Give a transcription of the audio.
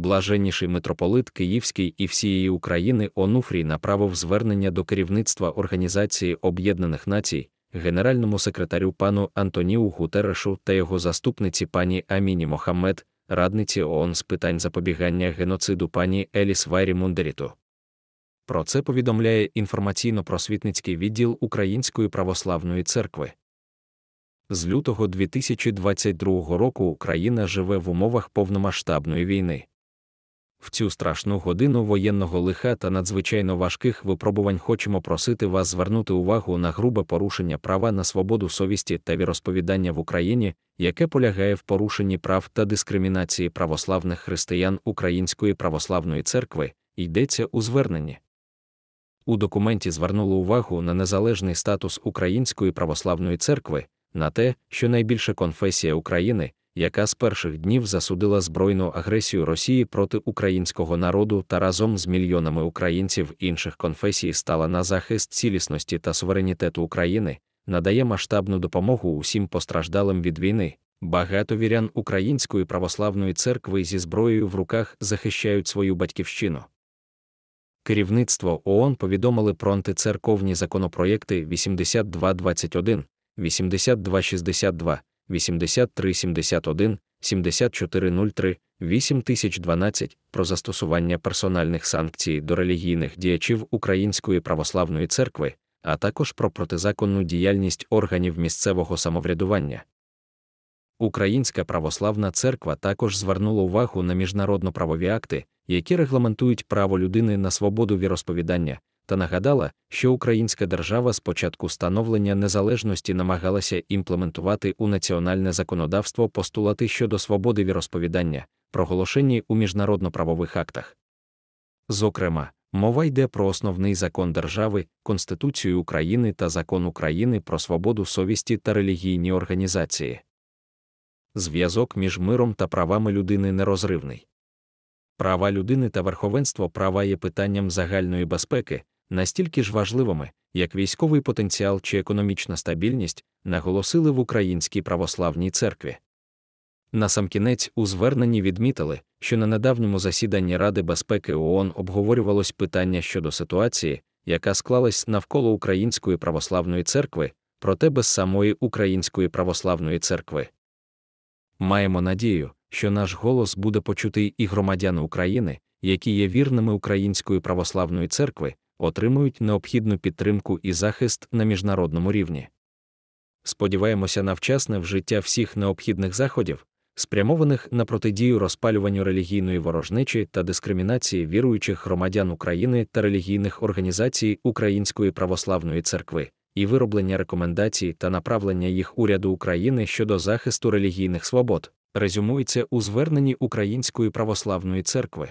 блаженніший митрополит Київський і всієї України Онуфрій направив звернення до керівництва Організації Об'єднаних Націй, генеральному секретарю пану Антоніу Гутерешу та його заступниці пані Аміні Мохаммед, радниці ООН з питань запобігання геноциду пані Еліс Вайрі Мундеріту. Про це повідомляє інформаційно-просвітницький відділ Української православної церкви. З лютого 2022 року Україна живе в умовах повномасштабної війни. В цю страшну годину воєнного лиха та надзвичайно важких випробувань хочемо просити вас звернути увагу на грубе порушення права на свободу совісті та віросповідання в Україні, яке полягає в порушенні прав та дискримінації православних християн Української православної церкви, йдеться у зверненні. У документі звернуло увагу на незалежний статус Української православної церкви, на те, що найбільша конфесія України яка з перших днів засудила збройну агресію Росії проти українського народу та разом з мільйонами українців інших конфесій стала на захист цілісності та суверенітету України, надає масштабну допомогу усім постраждалим від війни. Багато вірян Української православної церкви зі зброєю в руках захищають свою батьківщину. Керівництво ООН повідомили про антицерковні законопроекти 8221, 8262, 8371 7403 8012 про застосування персональних санкцій до релігійних діячів Української православної церкви, а також про протизаконну діяльність органів місцевого самоврядування. Українська православна церква також звернула увагу на міжнародно-правові акти, які регламентують право людини на свободу віросповідання та нагадала, що українська держава з початку становлення незалежності намагалася імплементувати у національне законодавство постулати щодо свободи віросповідання, проголошені у міжнародно-правових актах. Зокрема, мова йде про основний закон держави, Конституцію України та закон України про свободу совісті та релігійні організації. Зв'язок між миром та правами людини нерозривний. Права людини та верховенство права є питанням загальної безпеки, настільки ж важливими, як військовий потенціал чи економічна стабільність, наголосили в Українській православній церкві. Насамкінець у зверненні відмітили, що на недавньому засіданні Ради безпеки ООН обговорювалось питання щодо ситуації, яка склалась навколо Української православної церкви, проте без самої Української православної церкви. Маємо надію, що наш голос буде почутий і громадян України, які є вірними Української православної церкви, отримують необхідну підтримку і захист на міжнародному рівні. Сподіваємося на вчасне вжиття всіх необхідних заходів, спрямованих на протидію розпалюванню релігійної ворожнечі та дискримінації віруючих громадян України та релігійних організацій Української православної церкви, і вироблення рекомендацій та направлення їх уряду України щодо захисту релігійних свобод, резюмується у зверненні Української православної церкви.